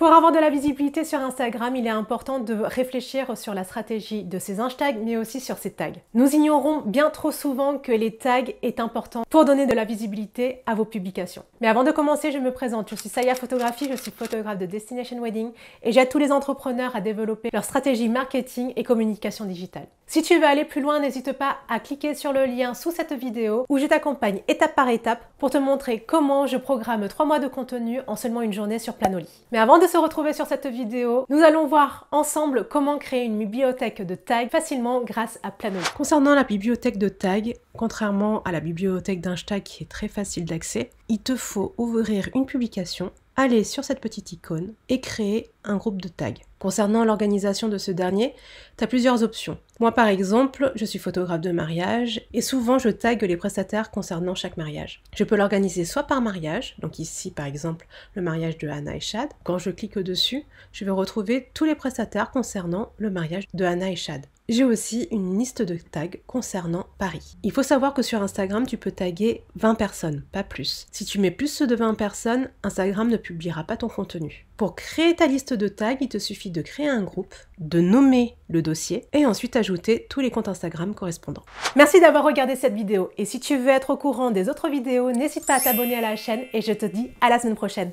Pour avoir de la visibilité sur Instagram, il est important de réfléchir sur la stratégie de ses hashtags, mais aussi sur ses tags. Nous ignorons bien trop souvent que les tags est important pour donner de la visibilité à vos publications. Mais avant de commencer, je me présente. Je suis Saya Photographie, je suis photographe de Destination Wedding et j'aide tous les entrepreneurs à développer leur stratégie marketing et communication digitale. Si tu veux aller plus loin, n'hésite pas à cliquer sur le lien sous cette vidéo où je t'accompagne étape par étape pour te montrer comment je programme 3 mois de contenu en seulement une journée sur Planoly. Mais avant de se retrouver sur cette vidéo, nous allons voir ensemble comment créer une bibliothèque de tags facilement grâce à Planoly. Concernant la bibliothèque de tags, contrairement à la bibliothèque hashtag qui est très facile d'accès, il te faut ouvrir une publication Allez sur cette petite icône et créer un groupe de tags. Concernant l'organisation de ce dernier, tu as plusieurs options. Moi par exemple, je suis photographe de mariage et souvent je tague les prestataires concernant chaque mariage. Je peux l'organiser soit par mariage, donc ici par exemple le mariage de Anna et Chad. Quand je clique dessus, je vais retrouver tous les prestataires concernant le mariage de Anna et Chad. J'ai aussi une liste de tags concernant Paris. Il faut savoir que sur Instagram, tu peux taguer 20 personnes, pas plus. Si tu mets plus de 20 personnes, Instagram ne publiera pas ton contenu. Pour créer ta liste de tags, il te suffit de créer un groupe, de nommer le dossier et ensuite ajouter tous les comptes Instagram correspondants. Merci d'avoir regardé cette vidéo et si tu veux être au courant des autres vidéos, n'hésite pas à t'abonner à la chaîne et je te dis à la semaine prochaine.